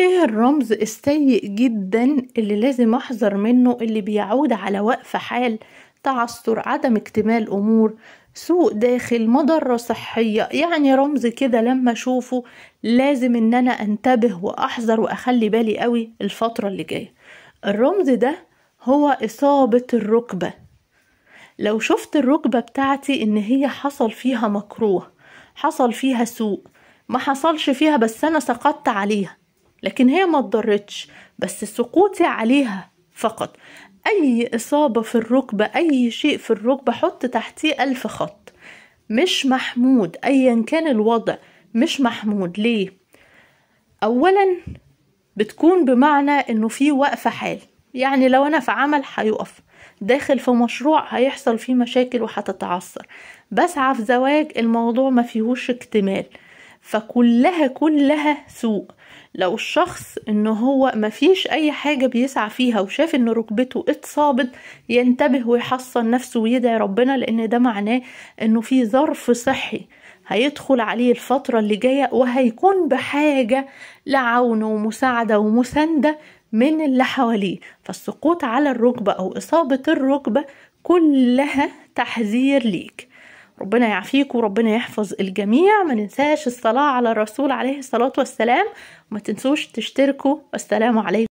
ايه الرمز السيء جدا اللي لازم احذر منه اللي بيعود على وقف حال تعثر عدم اكتمال امور سوء داخل مضرة صحية يعني رمز كده لما اشوفه لازم ان انا انتبه واحذر واخلي بالي قوي الفترة اللي جاية الرمز ده هو اصابة الركبة لو شفت الركبة بتاعتي ان هي حصل فيها مكروه حصل فيها سوء ما حصلش فيها بس انا سقطت عليها لكن هي ما اتضرتش بس سقوطي عليها فقط أي إصابة في الركبة أي شيء في الركبة حط تحتيه ألف خط مش محمود أيا كان الوضع مش محمود ليه أولا بتكون بمعنى إنه في وقفة حال يعني لو أنا في عمل هيقف داخل في مشروع هيحصل فيه مشاكل وهتتعثر بسعى في زواج الموضوع ما فيهوش اكتمال فكلها كلها سوء لو الشخص ان هو مفيش اي حاجة بيسعى فيها وشاف ان ركبته اتصابت ينتبه ويحصن نفسه ويدعي ربنا لان ده معناه انه في ظرف صحي هيدخل عليه الفترة اللي جاية وهيكون بحاجة لعون ومساعدة ومساندة من اللي حواليه فالسقوط على الركبة أو إصابة الركبة كلها تحذير ليك ربنا يعافيك وربنا يحفظ الجميع ما ننساش الصلاة على الرسول عليه الصلاة والسلام وما تنسوش تشتركوا والسلام عليكم